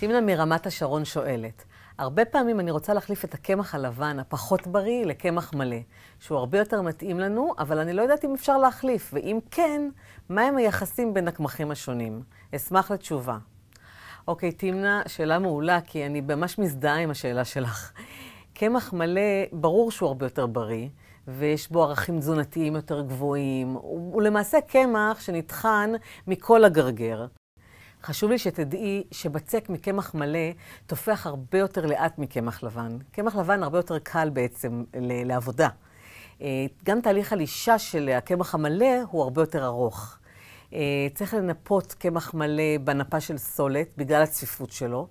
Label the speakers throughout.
Speaker 1: תמנה מרמת השרון שואלת, הרבה פעמים אני רוצה להחליף את הקמח הלבן, הפחות בריא, לקמח מלא, שהוא הרבה יותר מתאים לנו, אבל אני לא יודעת אם אפשר להחליף, ואם כן, מהם היחסים בין הקמחים השונים? אשמח לתשובה. אוקיי, תמנה, שאלה מעולה, כי אני ממש מזדהה עם השאלה שלך. קמח מלא, ברור שהוא הרבה יותר בריא. ויש בו ערכים תזונתיים יותר גבוהים. הוא, הוא למעשה קמח שנטחן מכל הגרגר. חשוב לי שתדעי שבצק מקמח מלא תופח הרבה יותר לאט מקמח לבן. קמח לבן הרבה יותר קל בעצם לעבודה. אה, גם תהליך הלישה של הקמח המלא הוא הרבה יותר ארוך. אה, צריך לנפות קמח מלא בנפה של סולת בגלל הצפיפות שלו.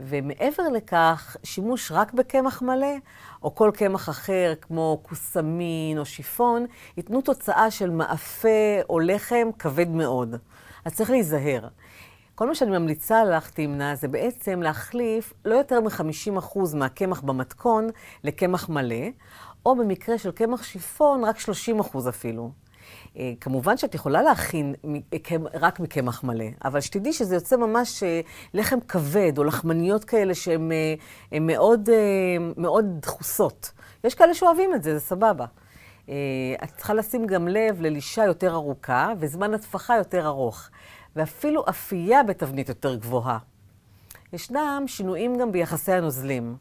Speaker 1: ומעבר לכך, שימוש רק בקמח מלא, או כל קמח אחר, כמו קוסמין או שיפון, ייתנו תוצאה של מאפה או לחם כבד מאוד. אז צריך להיזהר. כל מה שאני ממליצה לך, תמנע, זה בעצם להחליף לא יותר מ-50% מהקמח במתכון לקמח מלא, או במקרה של קמח שיפון, רק 30% אפילו. אה, כמובן שאת יכולה להכין רק מקמח מלא, אבל שתדעי שזה יוצא ממש אה, לחם כבד, או לחמניות כאלה שהן אה, מאוד, מאוד דחוסות. יש כאלה שאוהבים את זה, זה סבבה. את צריכה לשים גם לב ללישה יותר ארוכה וזמן הטפחה יותר ארוך, ואפילו אפייה בתבנית יותר גבוהה. ישנם שינויים גם ביחסי הנוזלים.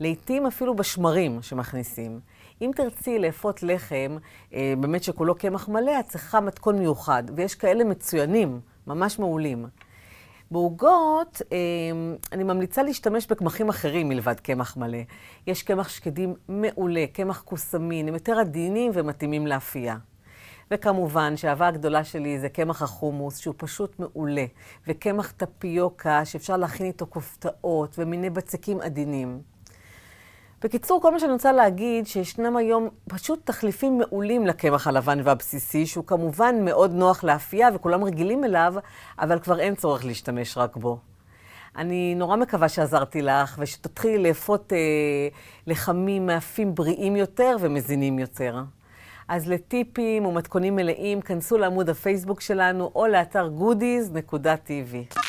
Speaker 1: לעתים אפילו בשמרים שמכניסים. אם תרצי לאפות לחם, אה, באמת שכולו קמח מלא, את צריכה מתכון מיוחד, ויש כאלה מצוינים, ממש מעולים. בעוגות, אה, אני ממליצה להשתמש בקמחים אחרים מלבד קמח מלא. יש קמח שקדים מעולה, קמח קוסמין, הם יותר עדינים ומתאימים לאפייה. וכמובן שהאהבה הגדולה שלי זה קמח החומוס, שהוא פשוט מעולה, וקמח טפיוקה, שאפשר להכין איתו כופתאות ומיני בצקים עדינים. בקיצור, כל מה שאני רוצה להגיד, שישנם היום פשוט תחליפים מעולים לקמח הלבן והבסיסי, שהוא כמובן מאוד נוח לאפייה וכולם רגילים אליו, אבל כבר אין צורך להשתמש רק בו. אני נורא מקווה שעזרתי לך, ושתתחילי לאפות אה, לחמים מאפים בריאים יותר ומזינים יותר. אז לטיפים ומתכונים מלאים, כנסו לעמוד הפייסבוק שלנו או לאתר goodies.tv.